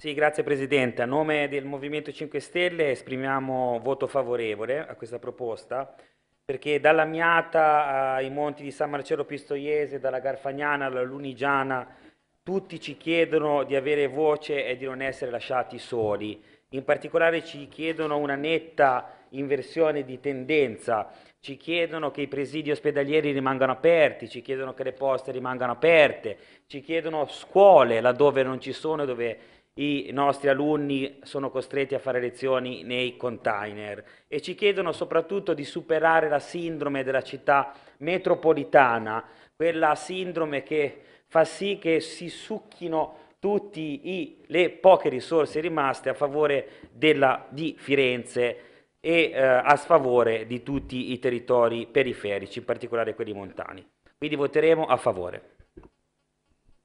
Sì, grazie Presidente. A nome del Movimento 5 Stelle esprimiamo voto favorevole a questa proposta perché dalla Miata ai monti di San Marcello Pistoiese, dalla Garfagnana alla Lunigiana, tutti ci chiedono di avere voce e di non essere lasciati soli. In particolare ci chiedono una netta inversione di tendenza, ci chiedono che i presidi ospedalieri rimangano aperti, ci chiedono che le poste rimangano aperte, ci chiedono scuole laddove non ci sono e dove i nostri alunni sono costretti a fare lezioni nei container e ci chiedono soprattutto di superare la sindrome della città metropolitana, quella sindrome che fa sì che si succhino tutte le poche risorse rimaste a favore della, di Firenze e eh, a sfavore di tutti i territori periferici, in particolare quelli montani. Quindi voteremo a favore.